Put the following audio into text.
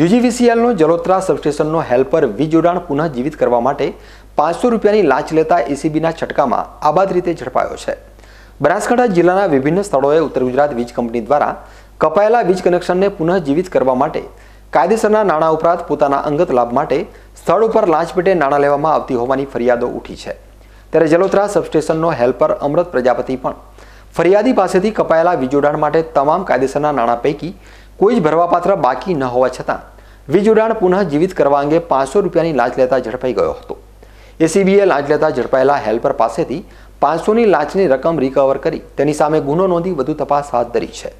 યુજીવીસીએલનો જલોત્રા સબસ્ટેશનનો હેલ્પર વીજ જોડાણ પુનઃજીવિત કરવા માટે પાંચસો રૂપિયાની લાંચ લેતા એસીબીના છટકામાં આબાદ રીતે ઝડપાયો છે બનાસકાંઠા જિલ્લાના વિભિન્ન સ્થળોએ ઉત્તર ગુજરાત વીજ કંપની દ્વારા કપાયેલા વીજ કનેક્શનને પુનઃજીવિત કરવા માટે કાયદેસરના નાણાં ઉપરાંત પોતાના અંગત લાભ માટે સ્થળ ઉપર લાંચ પેટે નાણાં લેવામાં આવતી હોવાની ફરિયાદો ઉઠી છે ત્યારે જલોત્રા સબસ્ટેશનનો હેલ્પર અમૃત પ્રજાપતિ પણ ફરિયાદી પાસેથી કપાયેલા વીજોડાણ માટે તમામ કાયદેસરના નાણાં પૈકી કોઈ જ ભરવાપાત્ર બાકી ન હોવા છતાં વીજ ઉડાણ પુનઃ જીવિત કરવા અંગે પાંચસો રૂપિયાની લાંચ લેતા ઝડપાઈ ગયો હતો એસીબીએ લાંચ લેતા ઝડપાયેલા હેલ્પર પાસેથી પાંચસોની લાંચની રકમ રિકવર કરી તેની સામે ગુનો નોંધી વધુ તપાસ હાથ ધરી છે